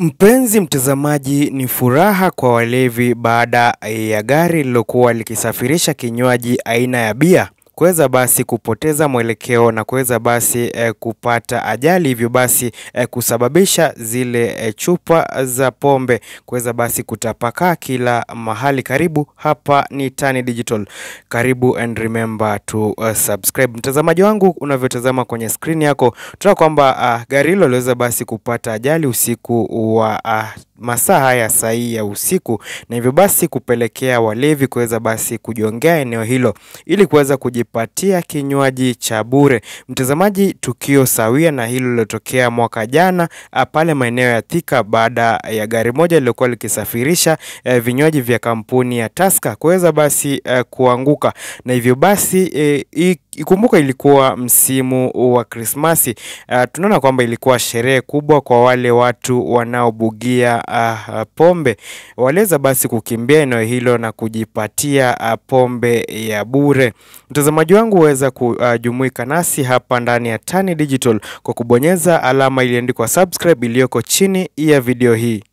Mpenzi mtazamaji, ni furaha kwa walevi baada ya gari lilokuwa likisafirisha kinywaji aina ya bia kuweza basi kupoteza mwelekeo na kuweza basi e, kupata ajali, hivyo basi e, kusababisha zile e, chupa za pombe kuweza basi kutapakaa kila mahali. Karibu hapa ni Tani Digital, karibu and remember to uh, subscribe. Mtazamaji wangu unavyotazama kwenye skrini yako, tuna kwamba uh, gari hilo liweza basi kupata ajali usiku wa uh, masaa haya sahihi ya usiku, na hivyo basi kupelekea walevi kuweza basi kujongea eneo hilo ili kuweza kuji kujipatia kinywaji cha bure. Mtazamaji, tukio sawia na hilo lilotokea mwaka jana ah, pale maeneo ya Thika baada ya gari moja lilikuwa likisafirisha eh, vinywaji vya kampuni ya Tusker kuweza basi eh, kuanguka na hivyo basi eh, Ikumbuka ilikuwa msimu wa Krismasi. Uh, tunaona kwamba ilikuwa sherehe kubwa kwa wale watu wanaobugia uh, pombe. Waliweza basi kukimbia eneo hilo na kujipatia uh, pombe ya bure. Mtazamaji wangu huweza kujumuika uh, nasi hapa ndani ya Tani Digital kwa kubonyeza alama iliyoandikwa subscribe iliyoko chini ya video hii.